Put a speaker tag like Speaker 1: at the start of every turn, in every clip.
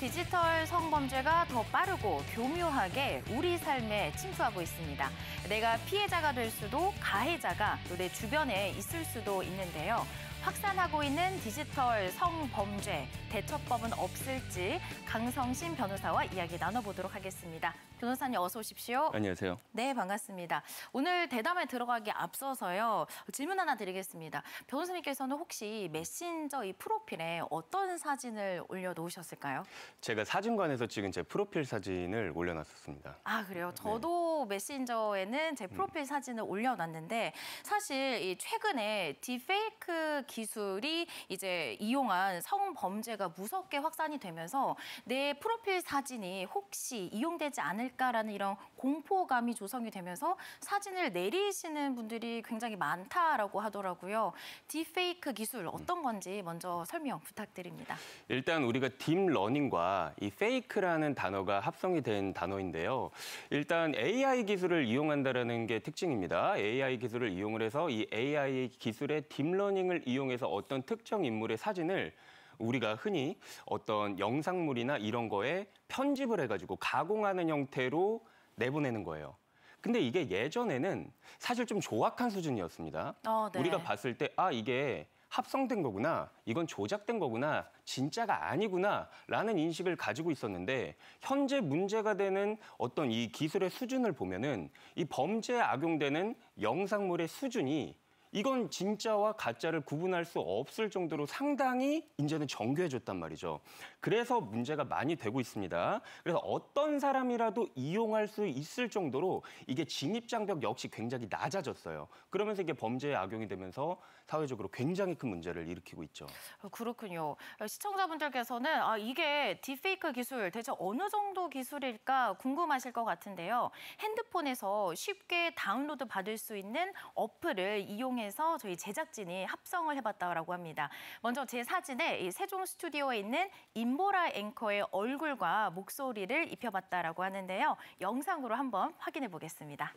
Speaker 1: 디지털 성범죄가 더 빠르고 교묘하게 우리 삶에 침투하고 있습니다. 내가 피해자가 될 수도 가해자가 또 내 주변에 있을 수도 있는데요. 확산하고 있는 디지털 성범죄 대처법은 없을지 강성신 변호사와 이야기 나눠보도록 하겠습니다. 변호사님 어서 오십시오. 안녕하세요. 네, 반갑습니다. 오늘 대담에 들어가기 앞서서요. 질문 하나 드리겠습니다. 변호사님께서는 혹시 메신저 이 프로필에 어떤 사진을
Speaker 2: 올려놓으셨을까요? 제가 사진관에서 찍은 제 프로필 사진을 올려놨었습니다.
Speaker 1: 아, 그래요? 네. 저도 네. 메신저에는 제 프로필 사진을 올려놨는데 사실 이 최근에 디페이크 기술이 이제 이용한 성범죄가 무섭게 확산이 되면서 내 프로필 사진이 혹시 이용되지 않을까라는 이런 공포감이 조성이 되면서 사진을 내리시는 분들이 굉장히 많다라고 하더라고요. 딥페이크 기술 음. 어떤 건지 먼저 설명 부탁드립니다.
Speaker 2: 일단 우리가 딥러닝과 이 페이크라는 단어가 합성이 된 단어인데요. 일단 AI 기술을 이용한다라는 게 특징입니다. AI 기술을 이용을 해서 이 AI 기술의 딥러닝을 이용 이용해서 어떤 특정 인물의 사진을 우리가 흔히 어떤 영상물이나 이런 거에 편집을 해가지고 가공하는 형태로 내보내는 거예요. 근데 이게 예전에는 사실 좀 조악한 수준이었습니다. 어, 네. 우리가 봤을 때, 아, 이게 합성된 거구나, 이건 조작된 거구나, 진짜가 아니구나, 라는 인식을 가지고 있었는데, 현재 문제가 되는 어떤 이 기술의 수준을 보면은 이 범죄에 악용되는 영상물의 수준이 이건 진짜와 가짜를 구분할 수 없을 정도로 상당히 이제는 정교해졌단 말이죠. 그래서 문제가 많이 되고 있습니다. 그래서 어떤 사람이라도 이용할 수 있을 정도로 이게 진입장벽 역시 굉장히 낮아졌어요. 그러면서 이게 범죄에 악용이 되면서 사회적으로 굉장히 큰 문제를 일으키고 있죠.
Speaker 1: 어, 그렇군요. 어, 시청자분들께서는 아, 이게 딥페이크 기술 대체 어느 정도 기술일까 궁금하실 것 같은데요. 핸드폰에서 쉽게 다운로드 받을 수 있는 어플을 이용해 현장서 저희 제작진이 합성을 해봤다라고 합니다. 먼저 제 사진에 이 세종 스튜디오에 있는 임보라 앵커의 얼굴과 목소리를 입혀봤다라고 하는데요. 영상으로 한번 확인해 보겠습니다.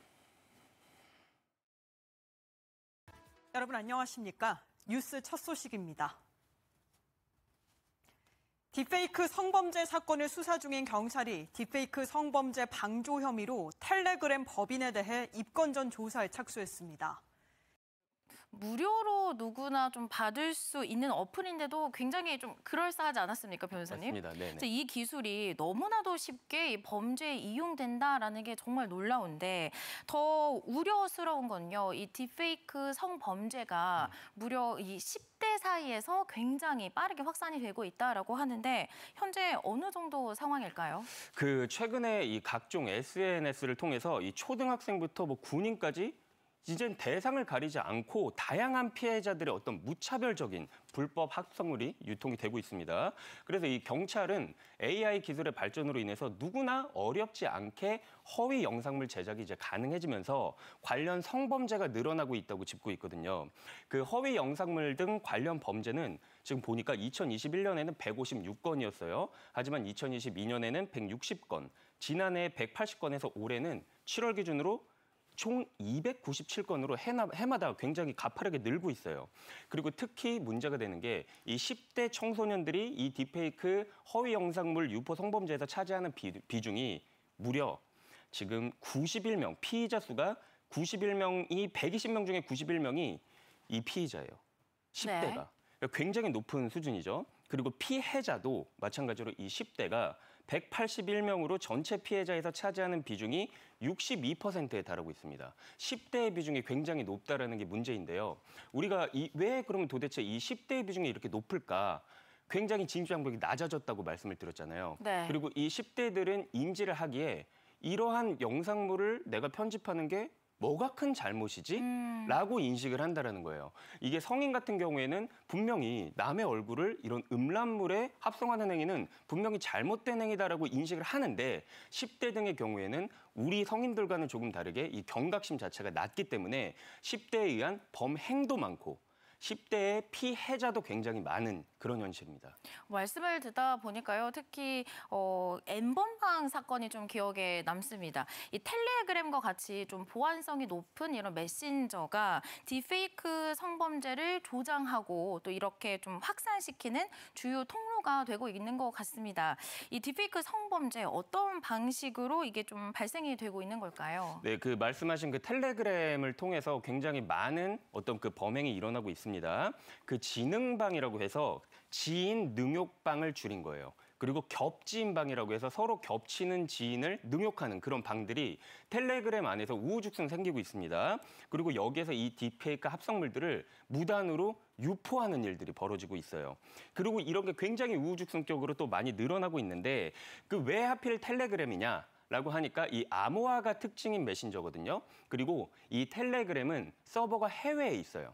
Speaker 1: 여러분 안녕하십니까? 뉴스 첫 소식입니다. 딥페이크 성범죄 사건을 수사 중인 경찰이 딥페이크 성범죄 방조 혐의로 텔레그램 법인에 대해 입건 전 조사에 착수했습니다. 무료로 누구나 좀 받을 수 있는 어플인데도 굉장히 좀 그럴싸하지 않았습니까, 변호사님? 맞습니다. 이 기술이 너무나도 쉽게 범죄에 이용된다라는 게 정말 놀라운데 더 우려스러운 건요. 이 딥페이크 성범죄가 음. 무려 이 10대 사이에서 굉장히 빠르게 확산이 되고 있다라고 하는데 현재 어느 정도 상황일까요?
Speaker 2: 그 최근에 이 각종 SNS를 통해서 이 초등학생부터 뭐 군인까지 이젠 대상을 가리지 않고 다양한 피해자들의 어떤 무차별적인 불법 합성물이 유통이 되고 있습니다. 그래서 이 경찰은 AI 기술의 발전으로 인해서 누구나 어렵지 않게 허위 영상물 제작이 이제 가능해지면서 관련 성범죄가 늘어나고 있다고 짚고 있거든요. 그 허위 영상물 등 관련 범죄는 지금 보니까 2021년에는 156건이었어요. 하지만 2022년에는 160건, 지난해 180건에서 올해는 7월 기준으로 총 297건으로 해나, 해마다 굉장히 가파르게 늘고 있어요. 그리고 특히 문제가 되는 게 이 10대 청소년들이 이 딥페이크 허위 영상물 유포 성범죄에서 차지하는 비, 비중이 무려 지금 91명, 피의자 수가 91명이 120명 중에 91명이 이 피의자예요. 10대가. 네. 그러니까 굉장히 높은 수준이죠. 그리고 피해자도 마찬가지로 이 10대가 181명으로 전체 피해자에서 차지하는 비중이 62%에 달하고 있습니다. 10대의 비중이 굉장히 높다라는 게 문제인데요. 우리가 이, 왜 그러면 도대체 이 10대의 비중이 이렇게 높을까? 굉장히 진입 장벽이 낮아졌다고 말씀을 드렸잖아요. 네. 그리고 이 10대들은 인지를 하기에 이러한 영상물을 내가 편집하는 게 뭐가 큰 잘못이지? 음. 라고 인식을 한다는 라 거예요. 이게 성인 같은 경우에는 분명히 남의 얼굴을 이런 음란물에 합성하는 행위는 분명히 잘못된 행위다라고 인식을 하는데 10대 등의 경우에는 우리 성인들과는 조금 다르게 이 경각심 자체가 낮기 때문에 10대에 의한 범행도 많고 10대의 피해자도 굉장히 많은 그런 현실입니다.
Speaker 1: 말씀을 듣다 보니까요. 특히 어, N번방 사건이 좀 기억에 남습니다. 이 텔레그램과 같이 좀 보안성이 높은 이런 메신저가 디페이크 성범죄를 조장하고 또 이렇게 좀 확산시키는 주요 통로 신호가 되고 있는 것 같습니다. 이 딥페이크 성범죄 어떤 방식으로 이게 좀 발생이 되고 있는 걸까요?
Speaker 2: 네, 그 말씀하신 그 텔레그램을 통해서 굉장히 많은 어떤 그 범행이 일어나고 있습니다. 그 지능방이라고 해서 지인 능욕방을 줄인 거예요. 그리고 겹지인 방이라고 해서 서로 겹치는 지인을 능욕하는 그런 방들이 텔레그램 안에서 우후죽순 생기고 있습니다. 그리고 여기에서 이 딥페이크 합성물들을 무단으로 유포하는 일들이 벌어지고 있어요. 그리고 이런 게 굉장히 우후죽순적으로 또 많이 늘어나고 있는데 그 왜 하필 텔레그램이냐? 라고 하니까 이 암호화가 특징인 메신저거든요. 그리고 이 텔레그램은 서버가 해외에 있어요.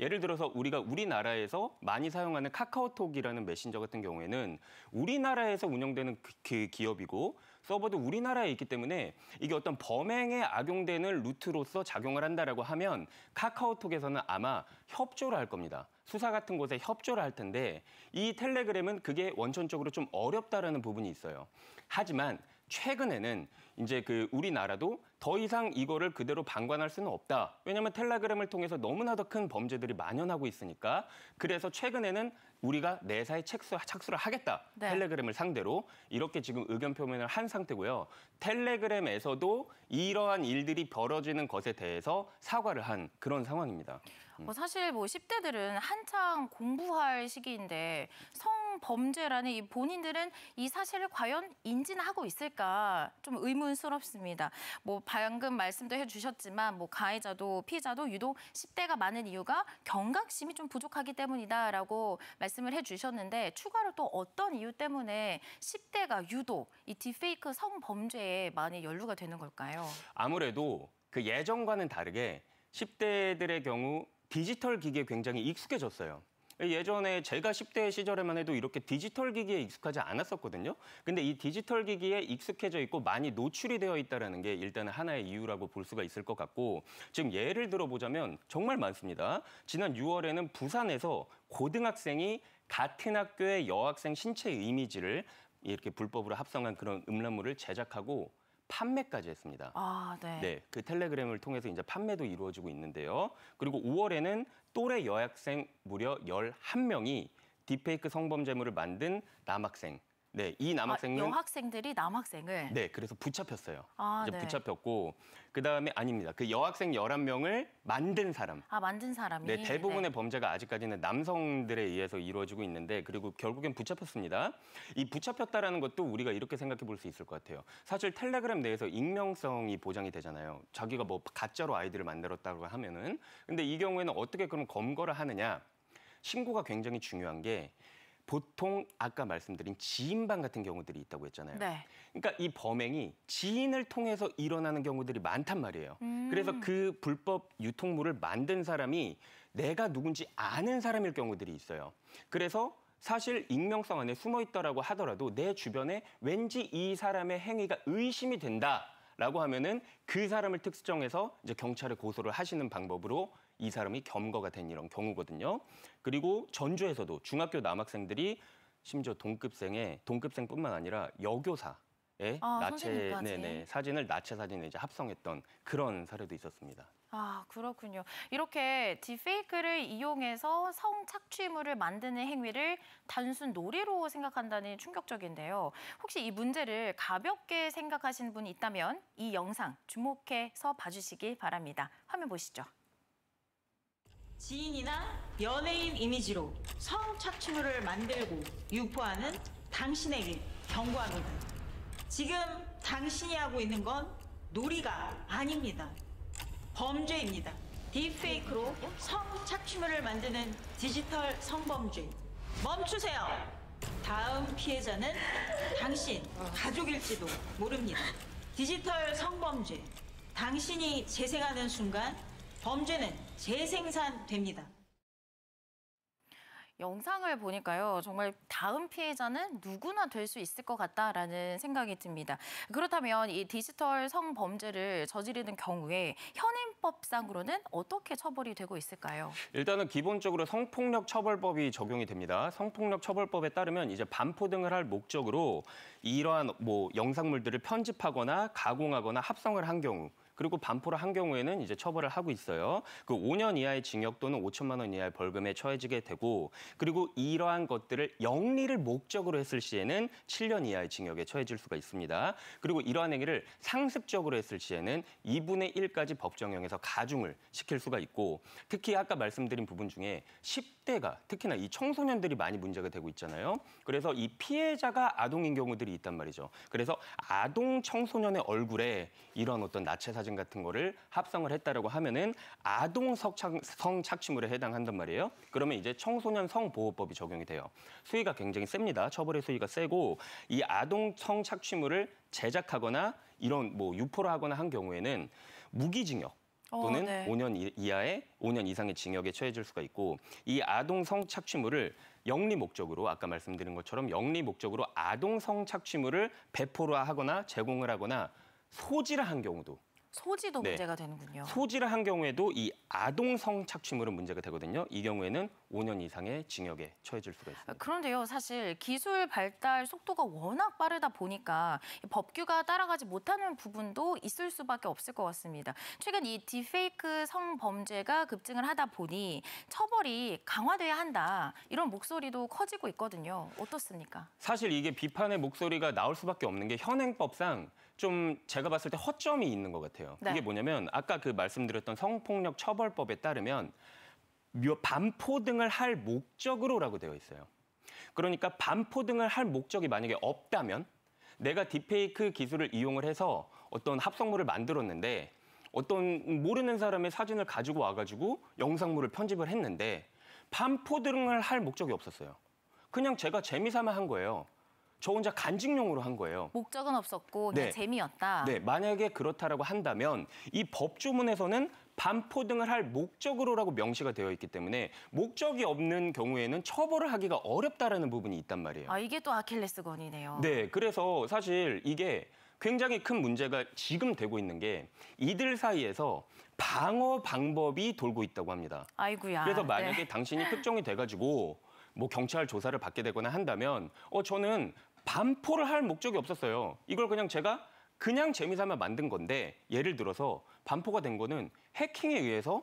Speaker 2: 예를 들어서 우리가 우리나라에서 많이 사용하는 카카오톡이라는 메신저 같은 경우에는 우리나라에서 운영되는 그, 그 기업이고 서버도 우리나라에 있기 때문에 이게 어떤 범행에 악용되는 루트로서 작용을 한다라고 하면 카카오톡에서는 아마 협조를 할 겁니다. 수사 같은 곳에 협조를 할 텐데 이 텔레그램은 그게 원천적으로 좀 어렵다라는 부분이 있어요. 하지만 최근에는 이제 그 우리나라도 더 이상 이거를 그대로 방관할 수는 없다. 왜냐하면 텔레그램을 통해서 너무나 도큰 범죄들이 만연하고 있으니까 그래서 최근에는 우리가 내사에 착수, 착수를 하겠다. 네. 텔레그램을 상대로 이렇게 지금 의견 표명을 한 상태고요. 텔레그램에서도 이러한 일들이 벌어지는 것에 대해서 사과를 한 그런 상황입니다. 음. 뭐
Speaker 1: 사실 뭐 10대들은 한창 공부할 시기인데 성가 범죄라는 이 본인들은 이 사실을 과연 인지는 하고 있을까 좀 의문스럽습니다. 뭐 방금 말씀도 해주셨지만 뭐 가해자도 피해자도 유독 10대가 많은 이유가 경각심이 좀 부족하기 때문이다라고 말씀을 해주셨는데 추가로 또 어떤 이유 때문에 10대가 유독 이 디페이크 성범죄에 많이 연루가 되는 걸까요?
Speaker 2: 아무래도 그 예전과는 다르게 10대들의 경우 디지털 기기에 굉장히 익숙해졌어요. 예전에 제가 10대 시절에만 해도 이렇게 디지털 기기에 익숙하지 않았었거든요. 근데 이 디지털 기기에 익숙해져 있고 많이 노출이 되어 있다는 게 일단은 하나의 이유라고 볼 수가 있을 것 같고 지금 예를 들어보자면 정말 많습니다. 지난 6월에는 부산에서 고등학생이 같은 학교의 여학생 신체 이미지를 이렇게 불법으로 합성한 그런 음란물을 제작하고 판매까지 했습니다.
Speaker 1: 아, 네. 네.
Speaker 2: 그 텔레그램을 통해서 이제 판매도 이루어지고 있는데요. 그리고 5월에는 또래 여학생 무려 11명이 딥페이크 성범죄물을 만든 남학생 네, 이 남학생은 아,
Speaker 1: 여학생들이 남학생을
Speaker 2: 네, 그래서 붙잡혔어요. 아, 이제 네. 붙잡혔고 그다음에 아닙니다. 그 여학생 열한 명을 만든 사람. 아,
Speaker 1: 만든 사람이 네, 대부분의 네.
Speaker 2: 범죄가 아직까지는 남성들에 의해서 이루어지고 있는데 그리고 결국엔 붙잡혔습니다. 이 붙잡혔다라는 것도 우리가 이렇게 생각해 볼 수 있을 것 같아요. 사실 텔레그램 내에서 익명성이 보장이 되잖아요. 자기가 뭐 가짜로 아이디를 만들었다고 하면은 근데 이 경우에는 어떻게 그럼 검거를 하느냐? 신고가 굉장히 중요한 게 보통 아까 말씀드린 지인방 같은 경우들이 있다고 했잖아요. 네. 그러니까 이 범행이 지인을 통해서 일어나는 경우들이 많단 말이에요. 음. 그래서 그 불법 유통물을 만든 사람이 내가 누군지 아는 사람일 경우들이 있어요. 그래서 사실 익명성 안에 숨어 있다라고 하더라도 내 주변에 왠지 이 사람의 행위가 의심이 된다. 라고 하면은 그 사람을 특정해서 수 이제 경찰에 고소를 하시는 방법으로 이 사람이 겸거가 된 이런 경우거든요. 그리고 전주에서도 중학교 남학생들이 심지어 동급생의 동급생뿐만 아니라 여교사 예? 아, 나체 네네, 사진을 나체 사진에 이제 합성했던 그런 사례도 있었습니다.
Speaker 1: 아 그렇군요. 이렇게 디페이크를 이용해서 성 착취물을 만드는 행위를 단순 놀이로 생각한다니 충격적인데요. 혹시 이 문제를 가볍게 생각하시는 분이 있다면 이 영상 주목해서 봐주시기 바랍니다. 화면 보시죠. 지인이나 연예인 이미지로 성 착취물을 만들고 유포하는 당신에게 경고합니다. 지금 당신이 하고 있는 건 놀이가 아닙니다. 범죄입니다. 딥페이크로 성착취물을 만드는 디지털 성범죄. 멈추세요. 다음 피해자는 당신 가족일지도 모릅니다. 디지털 성범죄. 당신이 재생하는 순간 범죄는 재생산됩니다. 영상을 보니까요. 정말 다음 피해자는 누구나 될 수 있을 것 같다라는 생각이 듭니다. 그렇다면 이 디지털 성범죄를 저지르는 경우에 현행법상으로는 어떻게 처벌이 되고 있을까요?
Speaker 2: 일단은 기본적으로 성폭력 처벌법이 적용이 됩니다. 성폭력 처벌법에 따르면 이제 반포 등을 할 목적으로 이러한 뭐 영상물들을 편집하거나 가공하거나 합성을 한 경우 그리고 반포를 한 경우에는 이제 처벌을 하고 있어요. 그 5년 이하의 징역 또는 5천만 원 이하의 벌금에 처해지게 되고 그리고 이러한 것들을 영리를 목적으로 했을 시에는 7년 이하의 징역에 처해질 수가 있습니다. 그리고 이러한 행위를 상습적으로 했을 시에는 2분의 1까지 법정형에서 가중을 시킬 수가 있고 특히 아까 말씀드린 부분 중에 1 학대가 특히나 이 청소년들이 많이 문제가 되고 있잖아요. 그래서 이 피해자가 아동인 경우들이 있단 말이죠. 그래서 아동 청소년의 얼굴에 이런 어떤 나체 사진 같은 거를 합성을 했다라고 하면은 아동 성 착취물에 해당한단 말이에요. 그러면 이제 청소년 성보호법이 적용이 돼요. 수위가 굉장히 셉니다. 처벌의 수위가 세고 이 아동 성 착취물을 제작하거나 이런 뭐 유포를 하거나 한 경우에는 무기징역 어, 또는 오, 네. 5년 이하의 5년 이상의 징역에 처해질 수가 있고 이 아동 성착취물을 영리 목적으로 아까 말씀드린 것처럼 영리 목적으로 아동 성착취물을 배포를 하거나 제공을 하거나 소지를 한 경우도
Speaker 1: 소지도 네. 문제가 되는군요.
Speaker 2: 소지를 한 경우에도 이 아동성 착취물은 문제가 되거든요. 이 경우에는 5년 이상의 징역에 처해질 수가 있습니다.
Speaker 1: 그런데요, 사실 기술 발달 속도가 워낙 빠르다 보니까 법규가 따라가지 못하는 부분도 있을 수밖에 없을 것 같습니다. 최근 이 디페이크 성범죄가 급증을 하다 보니 처벌이 강화돼야 한다 이런 목소리도 커지고 있거든요. 어떻습니까?
Speaker 2: 사실 이게 비판의 목소리가 나올 수밖에 없는 게 현행법상 좀 제가 봤을 때 허점이 있는 것 같아요. 네. 이게 뭐냐면 아까 그 말씀드렸던 성폭력 처벌법에 따르면 반포 등을 할 목적으로라고 되어 있어요. 그러니까 반포 등을 할 목적이 만약에 없다면 내가 딥페이크 기술을 이용을 해서 어떤 합성물을 만들었는데 어떤 모르는 사람의 사진을 가지고 와가지고 영상물을 편집을 했는데 반포 등을 할 목적이 없었어요. 그냥 제가 재미삼아 한 거예요. 저 혼자 간직용으로 한 거예요.
Speaker 1: 목적은 없었고 그냥 네. 재미였다. 네,
Speaker 2: 만약에 그렇다라고 한다면 이 법조문에서는 반포등을 할 목적으로라고 명시가 되어 있기 때문에 목적이 없는 경우에는 처벌을 하기가 어렵다라는 부분이 있단 말이에요.
Speaker 1: 아 이게 또 아킬레스건이네요. 네,
Speaker 2: 그래서 사실 이게 굉장히 큰 문제가 지금 되고 있는 게 이들 사이에서 방어 방법이 돌고 있다고 합니다.
Speaker 1: 아이구야 그래서 만약에 네. 당신이 특정이
Speaker 2: 돼가지고 뭐 경찰 조사를 받게 되거나 한다면 어 저는 반포를 할 목적이 없었어요. 이걸 그냥 제가 그냥 재미삼아 만든 건데 예를 들어서 반포가 된 거는 해킹에 의해서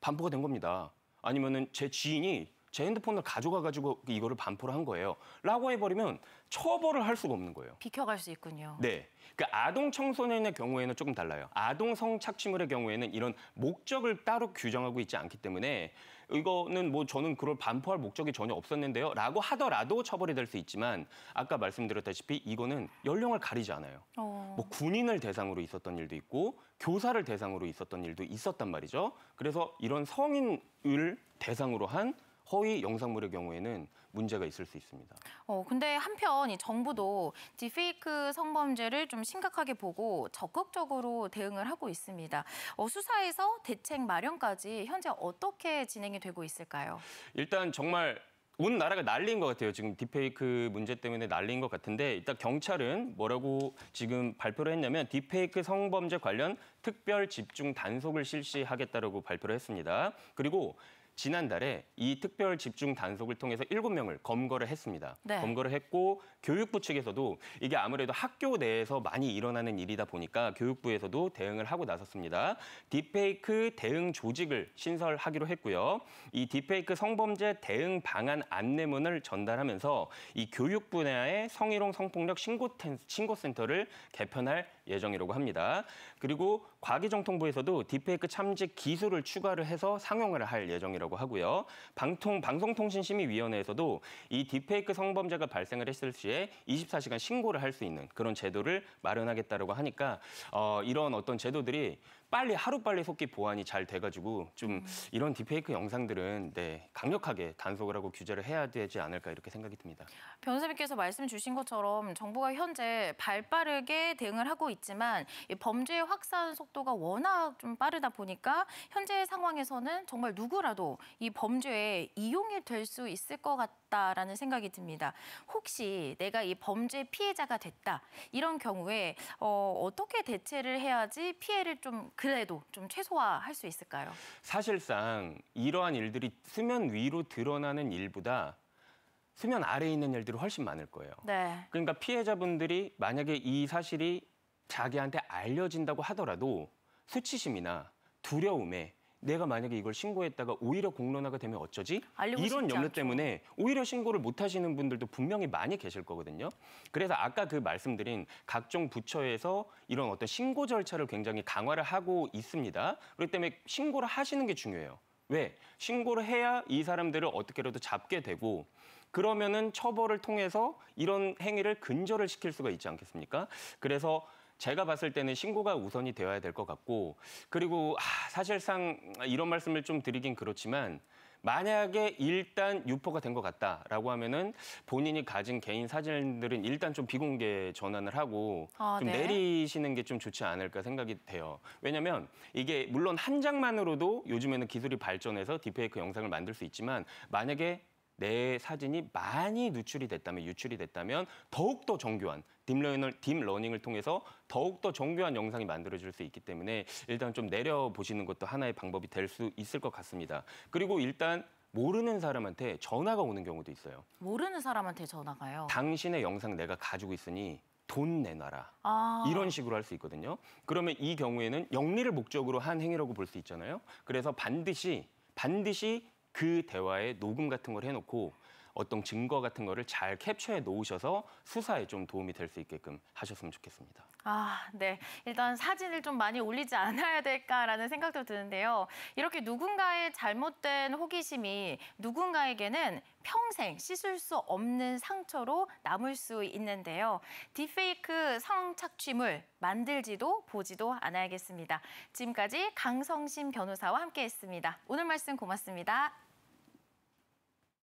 Speaker 2: 반포가 된 겁니다. 아니면은 제 지인이 제 핸드폰을 가져가가지고 이거를 반포를 한 거예요. 라고 해버리면 처벌을 할 수가 없는 거예요.
Speaker 1: 비켜갈 수 있군요.
Speaker 2: 네. 그 아동 청소년의 경우에는 조금 달라요. 아동 성착취물의 경우에는 이런 목적을 따로 규정하고 있지 않기 때문에 이거는 뭐 저는 그걸 반포할 목적이 전혀 없었는데요. 라고 하더라도 처벌이 될 수 있지만 아까 말씀드렸다시피 이거는 연령을 가리지 않아요. 어... 뭐 군인을 대상으로 있었던 일도 있고 교사를 대상으로 있었던 일도 있었단 말이죠. 그래서 이런 성인을 대상으로 한 허위 영상물의 경우에는 문제가 있을 수 있습니다.
Speaker 1: 어, 근데 한편 이 정부도 디페이크 성범죄를 좀 심각하게 보고 적극적으로 대응을 하고 있습니다. 어, 수사에서 대책 마련까지 현재 어떻게 진행이 되고 있을까요?
Speaker 2: 일단 정말 온 나라가 난리인 것 같아요. 지금 딥페이크 문제 때문에 난리인 것 같은데 일단 경찰은 뭐라고 지금 발표를 했냐면 딥페이크 성범죄 관련 특별 집중 단속을 실시하겠다고 발표를 했습니다. 그리고 지난달에 이 특별 집중 단속을 통해서 7명을 검거를 했습니다. 네. 검거를 했고 교육부 측에서도 이게 아무래도 학교 내에서 많이 일어나는 일이다 보니까 교육부에서도 대응을 하고 나섰습니다. 딥페이크 대응 조직을 신설하기로 했고요. 이 딥페이크 성범죄 대응 방안 안내문을 전달하면서 이 교육 분야의 성희롱 성폭력 신고 텐, 신고센터를 개편할 예정이라고 합니다. 그리고 과기정통부에서도 딥페이크 참직 기술을 추가를 해서 상용화를 할 예정이라고 하고요. 방통 방송통신심의위원회에서도 이 딥페이크 성범죄가 발생을 했을 시에 24시간 신고를 할 수 있는 그런 제도를 마련하겠다라고 하니까 어, 이런 어떤 제도들이 빨리 하루빨리 속기 보완이 잘 돼가지고 좀 이런 딥페이크 영상들은 네, 강력하게 단속을 하고 규제를 해야 되지 않을까 이렇게 생각이 듭니다.
Speaker 1: 변호사님께서 말씀 주신 것처럼 정부가 현재 발빠르게 대응을 하고 있다. 있지만 이 범죄의 확산 속도가 워낙 좀 빠르다 보니까 현재 상황에서는 정말 누구라도 이 범죄에 이용이 될 수 있을 것 같다라는 생각이 듭니다. 혹시 내가 이 범죄 피해자가 됐다 이런 경우에 어, 어떻게 대체를 해야지 피해를 좀 그래도 좀 최소화할 수 있을까요?
Speaker 2: 사실상 이러한 일들이 수면 위로 드러나는 일보다 수면 아래에 있는 일들이 훨씬 많을 거예요. 네. 그러니까 피해자분들이 만약에 이 사실이 자기한테 알려진다고 하더라도 수치심이나 두려움에 내가 만약에 이걸 신고했다가 오히려 공론화가 되면 어쩌지? 이런 염려 때문에 오히려 신고를 못 하시는 분들도 분명히 많이 계실 거거든요. 그래서 아까 그 말씀드린 각종 부처에서 이런 어떤 신고 절차를 굉장히 강화를 하고 있습니다. 그렇기 때문에 신고를 하시는 게 중요해요. 왜? 신고를 해야 이 사람들을 어떻게라도 잡게 되고 그러면은 처벌을 통해서 이런 행위를 근절을 시킬 수가 있지 않겠습니까? 그래서 제가 봤을 때는 신고가 우선이 되어야 될 것 같고 그리고 아, 사실상 이런 말씀을 좀 드리긴 그렇지만 만약에 일단 유포가 된 것 같다라고 하면은 본인이 가진 개인 사진들은 일단 좀 비공개 전환을 하고 아, 좀 네. 내리시는 게 좀 좋지 않을까 생각이 돼요. 왜냐면 이게 물론 한 장만으로도 요즘에는 기술이 발전해서 디페이크 영상을 만들 수 있지만 만약에 내 사진이 많이 누출이 됐다면 유출이 됐다면 더욱 더 정교한 딥러닝을 딥러닝을 통해서 더욱 더 정교한 영상이 만들어질 수 있기 때문에 일단 좀 내려 보시는 것도 하나의 방법이 될 수 있을 것 같습니다. 그리고 일단 모르는 사람한테 전화가 오는 경우도 있어요.
Speaker 1: 모르는 사람한테 전화가요?
Speaker 2: 당신의 영상 내가 가지고 있으니 돈 내놔라. 아... 이런 식으로 할 수 있거든요. 그러면 이 경우에는 영리를 목적으로 한 행위라고 볼 수 있잖아요. 그래서 반드시 반드시 그 대화에 녹음 같은 걸 해놓고 어떤 증거 같은 거를 잘 캡처해 놓으셔서 수사에 좀 도움이 될 수 있게끔 하셨으면 좋겠습니다.
Speaker 1: 아, 네. 일단 사진을 좀 많이 올리지 않아야 될까라는 생각도 드는데요. 이렇게 누군가의 잘못된 호기심이 누군가에게는 평생 씻을 수 없는 상처로 남을 수 있는데요. 딥페이크 성착취물 만들지도 보지도 않아야겠습니다. 지금까지 강성심 변호사와 함께했습니다. 오늘 말씀 고맙습니다.